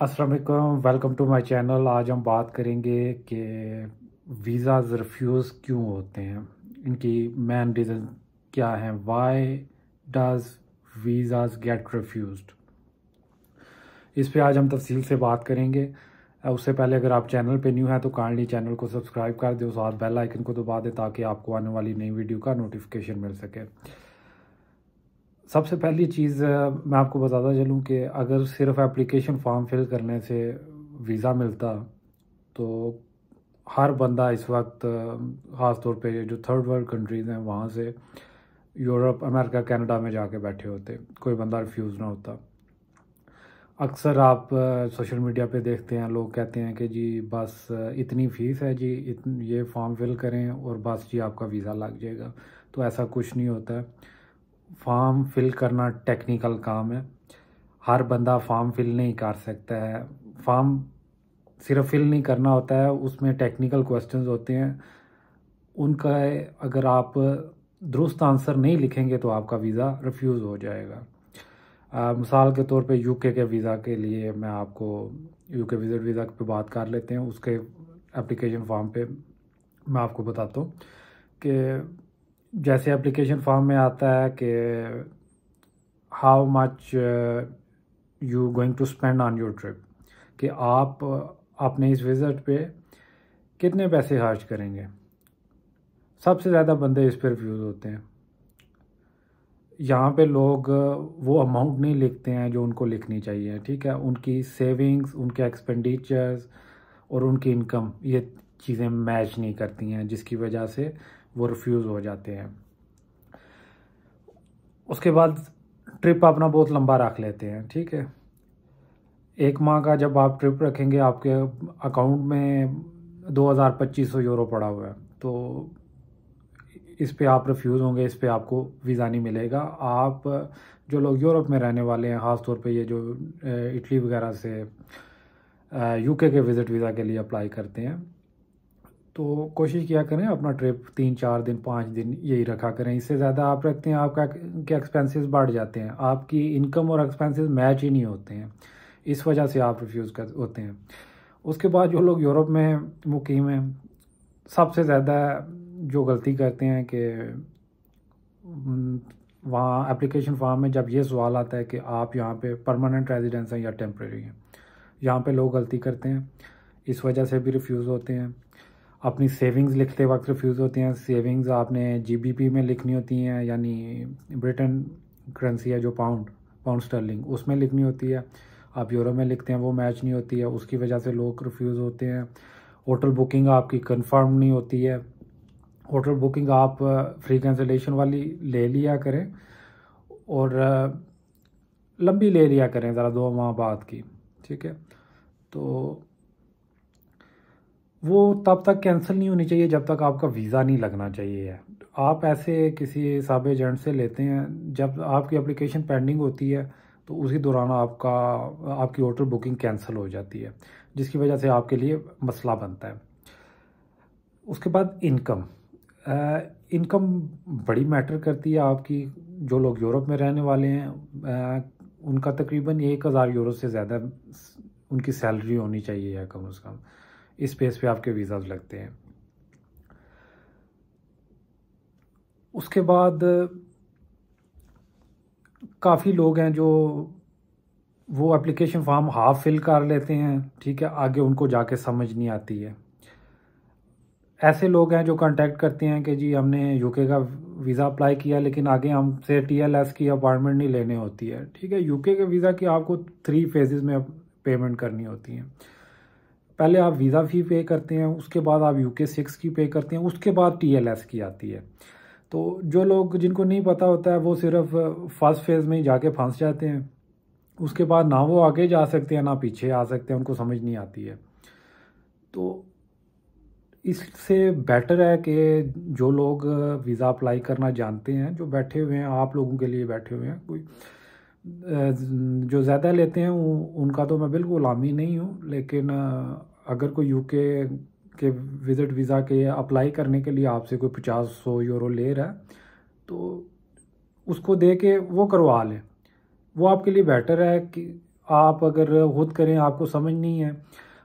Aslam welcome to my channel आज हम बात करेंगे कि वीज़ाज़ रिफ्यूज़ क्यों होते हैं इनकी मेन रीज़न क्या है why does visas get refuse इस पे आज हम तफसील से बात करेंगे उससे पहले अगर आप चैनल पे न्यू हैं तो कार्डली चैनल को सब्सक्राइब कर दें उस बेल आइकन को दबा दें ताकि आपको आने वाली नई वीडियो का नोटिफिकेशन मिल सके सबसे पहली चीज़ मैं आपको बताता चलूँ कि अगर सिर्फ एप्लीकेशन फॉर्म फिल करने से वीज़ा मिलता तो हर बंदा इस वक्त ख़ास तौर पर जो थर्ड वर्ल्ड कंट्रीज़ हैं वहाँ से यूरोप अमेरिका कनाडा में जाके बैठे होते कोई बंदा रिफ्यूज़ ना होता अक्सर आप सोशल मीडिया पे देखते हैं लोग कहते हैं कि जी बस इतनी फ़ीस है जी इतन, ये फॉर्म फिल करें और बस जी आपका वीज़ा लग जाएगा तो ऐसा कुछ नहीं होता है फॉर्म फिल करना टेक्निकल काम है हर बंदा फॉर्म फिल नहीं कर सकता है फॉर्म सिर्फ फिल नहीं करना होता है उसमें टेक्निकल क्वेश्चंस होते हैं उनका अगर आप दुरुस्त आंसर नहीं लिखेंगे तो आपका वीज़ा रिफ्यूज़ हो जाएगा आ, मिसाल के तौर पे यूके के वीज़ा के लिए मैं आपको यूके विजिट वीज़ा पे बात कर लेते हैं उसके एप्लीकेशन फॉर्म पे मैं आपको बताता हूँ कि जैसे एप्लीकेशन फॉर्म में आता है कि how much you going to spend on your trip कि आप uh, अपने इस विज़िट पे कितने पैसे खर्च करेंगे सबसे ज़्यादा बंदे इस पर रिफ्यूज़ होते हैं यहाँ पे लोग uh, वो अमाउंट नहीं लिखते हैं जो उनको लिखनी चाहिए ठीक है उनकी सेविंग्स उनके एक्सपेंडिचर्स और उनकी इनकम ये चीज़ें मैच नहीं करती हैं जिसकी वजह से वो रिफ्यूज़ हो जाते हैं उसके बाद ट्रिप अपना बहुत लंबा रख लेते हैं ठीक है एक माह का जब आप ट्रिप रखेंगे आपके अकाउंट में दो हज़ार पच्चीस सौ यूरो पड़ा हुआ है तो इस पे आप रिफ्यूज़ होंगे इस पे आपको वीज़ा नहीं मिलेगा आप जो लोग यूरोप में रहने वाले हैं ख़ास तौर पे ये जो इटली वगैरह से यूके के विज़िट वीज़ा के लिए अप्लाई करते हैं तो कोशिश किया करें अपना ट्रिप तीन चार दिन पाँच दिन यही रखा करें इससे ज़्यादा आप रखते हैं आपका के एक्सपेंसेस बढ़ जाते हैं आपकी इनकम और एक्सपेंसेस मैच ही नहीं होते हैं इस वजह से आप रिफ्यूज़ कर होते हैं उसके बाद जो लोग यूरोप में मुकीम हैं सबसे ज़्यादा जो गलती करते हैं कि वहाँ एप्लीकेशन फॉर्म में जब ये सवाल आता है कि आप यहाँ पर परमानेंट रेजिडेंस हैं या टेम्प्रेरी हैं यहाँ पर लोग गलती करते हैं इस वजह से भी रिफ्यूज़ होते हैं अपनी सेविंग्स लिखते वक्त रिफ्यूज़ होती हैं सेविंग्स आपने जीबीपी में लिखनी होती हैं यानी ब्रिटेन करेंसी है जो पाउंड पाउंड स्टर्लिंग उसमें लिखनी होती है आप यूरो में लिखते हैं वो मैच नहीं होती है उसकी वजह से लोग रिफ्यूज़ होते हैं होटल बुकिंग आपकी कन्फर्म नहीं होती है होटल बुकिंग आप फ्री कैंसलेशन वाली ले लिया करें और लंबी ले लिया करें ज़रा दो माह बाद की ठीक है तो वो तब तक कैंसिल नहीं होनी चाहिए जब तक आपका वीज़ा नहीं लगना चाहिए आप ऐसे किसी साब एजेंट से लेते हैं जब आपकी एप्लीकेशन पेंडिंग होती है तो उसी दौरान आपका आपकी होटल बुकिंग कैंसिल हो जाती है जिसकी वजह से आपके लिए मसला बनता है उसके बाद इनकम इनकम बड़ी मैटर करती है आपकी जो लोग यूरोप में रहने वाले हैं आ, उनका तकरीबन एक हज़ार यूरो से ज़्यादा उनकी सैलरी होनी चाहिए या कम अज़ कम इस बेस पे आपके वीज़ाज लगते हैं उसके बाद काफ़ी लोग हैं जो वो एप्लीकेशन फॉर्म हाफ फिल कर लेते हैं ठीक है आगे उनको जाके समझ नहीं आती है ऐसे लोग हैं जो कांटेक्ट करते हैं कि जी हमने यूके का वीज़ा अप्लाई किया लेकिन आगे हमसे टीएलएस की अपॉइंटमेंट नहीं लेने होती है ठीक है यूके के वीज़ा की आपको थ्री फेजेस में पेमेंट करनी होती है पहले आप वीज़ा फ़ी पे करते हैं उसके बाद आप यू के सिक्स की पे करते हैं उसके बाद टी एल एस की आती है तो जो लोग जिनको नहीं पता होता है वो सिर्फ फर्स्ट फेज़ में ही जाके फंस जाते हैं उसके बाद ना वो आगे जा सकते हैं ना पीछे आ सकते हैं उनको समझ नहीं आती है तो इससे बेटर है कि जो लोग वीज़ा अप्लाई करना जानते हैं जो बैठे हुए हैं आप लोगों के लिए बैठे हुए हैं कोई जो ज़्यादा लेते हैं उनका तो मैं बिल्कुल आमी नहीं हूँ लेकिन अगर कोई यूके के विज़िट वीज़ा के अप्लाई करने के लिए आपसे कोई पचास सौ यूरो ले रहा है तो उसको दे के वो करवा लें वो आपके लिए बेटर है कि आप अगर खुद करें आपको समझ नहीं है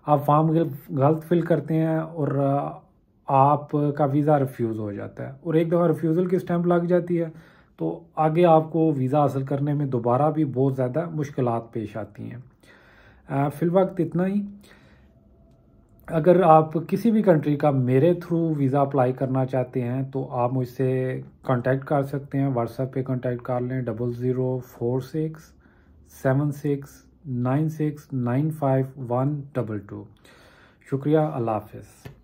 आप फॉर्म गलत फिल करते हैं और आपका वीज़ा रिफ्यूज़ हो जाता है और एक दफ़ा रिफ्यूज़ल की स्टैंप लग जाती है तो आगे आपको वीज़ा हासिल करने में दोबारा भी बहुत ज़्यादा मुश्किल पेश आती हैं फ़िल वक्त इतना ही अगर आप किसी भी कंट्री का मेरे थ्रू वीज़ा अप्लाई करना चाहते हैं तो आप मुझसे कांटेक्ट कर सकते हैं व्हाट्सएप पे कांटेक्ट कर लें double zero four six seven six nine six nine five one double two शुक्रिया अल्लाह हाफिज़